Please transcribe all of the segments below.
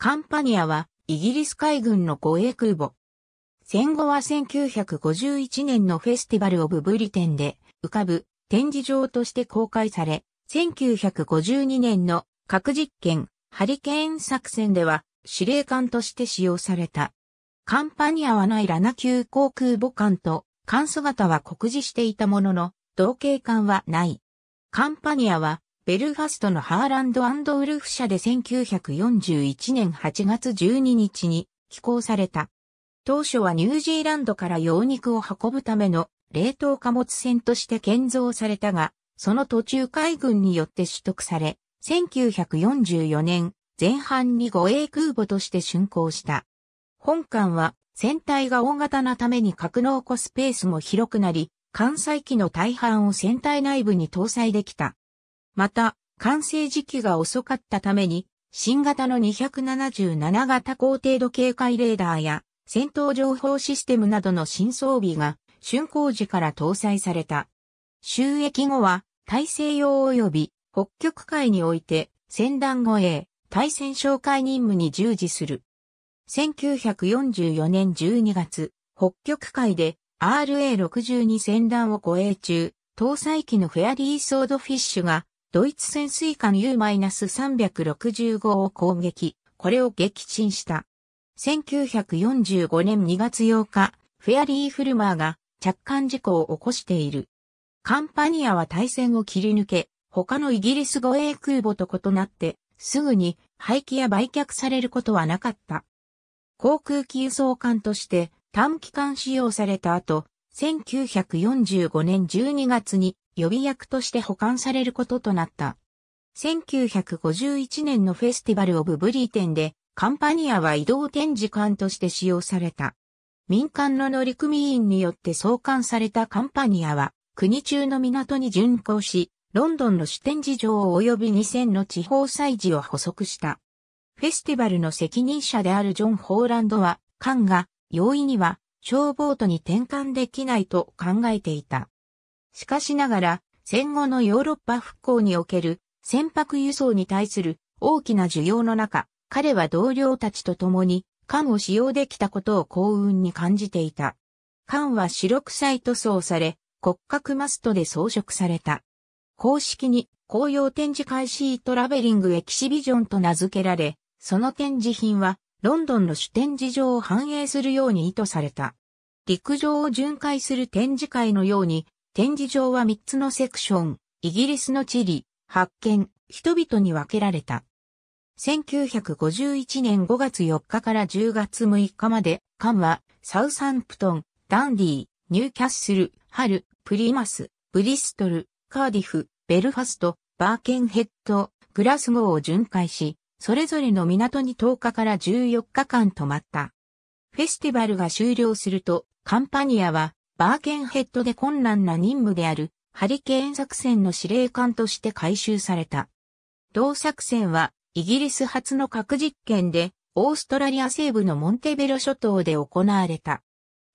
カンパニアはイギリス海軍の護衛空母。戦後は1951年のフェスティバル・オブ・ブリテンで浮かぶ展示場として公開され、1952年の核実験ハリケーン作戦では司令官として使用された。カンパニアはないラナ級航空母艦と艦姿は酷似していたものの、同型艦はない。カンパニアはベルファストのハーランドウルフ社で1941年8月12日に寄港された。当初はニュージーランドから羊肉を運ぶための冷凍貨物船として建造されたが、その途中海軍によって取得され、1944年前半に護衛空母として竣工した。本艦は船体が大型なために格納庫スペースも広くなり、艦載機の大半を船体内部に搭載できた。また、完成時期が遅かったために、新型の277型高程度警戒レーダーや戦闘情報システムなどの新装備が竣工時から搭載された。収益後は大西洋及び北極海において戦団護衛、対戦哨戒任務に従事する。1944年12月、北極海で RA62 戦団を護衛中、搭載機のフェアリーソードフィッシュがドイツ潜水艦 U-365 を攻撃、これを撃沈した。1945年2月8日、フェアリー・フルマーが着艦事故を起こしている。カンパニアは対戦を切り抜け、他のイギリス護衛空母と異なって、すぐに廃棄や売却されることはなかった。航空機輸送艦として短期間使用された後、1945年12月に予備役として保管されることとなった。1951年のフェスティバル・オブ・ブリーテンで、カンパニアは移動展示館として使用された。民間の乗組員によって創刊されたカンパニアは、国中の港に巡航し、ロンドンの主展示場及び2000の地方祭事を補足した。フェスティバルの責任者であるジョン・ホーランドは、艦が容易には消防とに転換できないと考えていた。しかしながら、戦後のヨーロッパ復興における船舶輸送に対する大きな需要の中、彼は同僚たちと共に艦を使用できたことを幸運に感じていた。艦は白臭い塗装され、骨格マストで装飾された。公式に紅葉展示会シートラベリングエキシビジョンと名付けられ、その展示品はロンドンの主展示場を反映するように意図された。陸上を巡回する展示会のように展示場は3つのセクション、イギリスの地理、発見、人々に分けられた。1951年5月4日から10月6日まで、ンは、サウサンプトン、ダンディー、ニューキャッスル、ハル、プリマス、ブリストル、カーディフ、ベルファスト、バーケンヘッド、グラスゴーを巡回し、それぞれの港に10日から14日間泊まった。フェスティバルが終了すると、カンパニアはバーケンヘッドで困難な任務であるハリケーン作戦の司令官として回収された。同作戦はイギリス初の核実験でオーストラリア西部のモンテベロ諸島で行われた。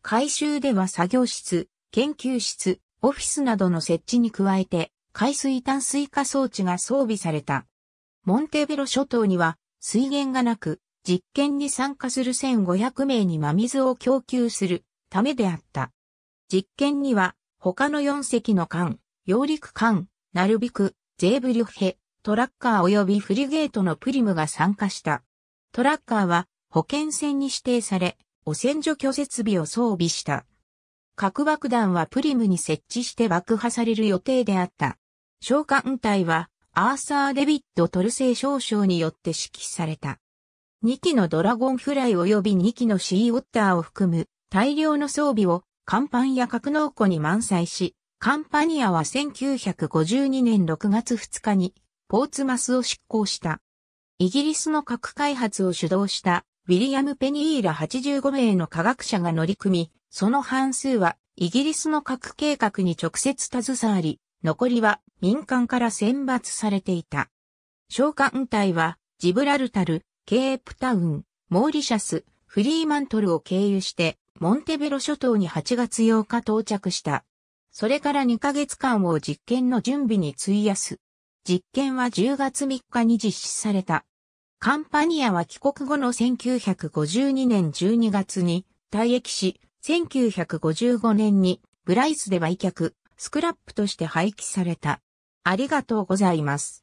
回収では作業室、研究室、オフィスなどの設置に加えて海水淡水化装置が装備された。モンテベロ諸島には水源がなく、実験に参加する1500名に真水を供給するためであった。実験には、他の4隻の艦、揚陸艦、ナルビク、ゼーブリュッヘ、トラッカー及びフリゲートのプリムが参加した。トラッカーは保険船に指定され、汚染除去設備を装備した。核爆弾はプリムに設置して爆破される予定であった。召喚隊はアーサー・デビッド・トルセイ少将によって指揮された。2機のドラゴンフライ及び2機のシーウォッターを含む大量の装備を乾板や格納庫に満載し、カンパニアは1952年6月2日にポーツマスを執行した。イギリスの核開発を主導したウィリアム・ペニーら85名の科学者が乗り組み、その半数はイギリスの核計画に直接携わり、残りは民間から選抜されていた。召喚隊はジブラルタル、ケープタウン、モーリシャス、フリーマントルを経由してモンテベロ諸島に8月8日到着した。それから2ヶ月間を実験の準備に費やす。実験は10月3日に実施された。カンパニアは帰国後の1952年12月に退役し、1955年にブライスで売却、スクラップとして廃棄された。ありがとうございます。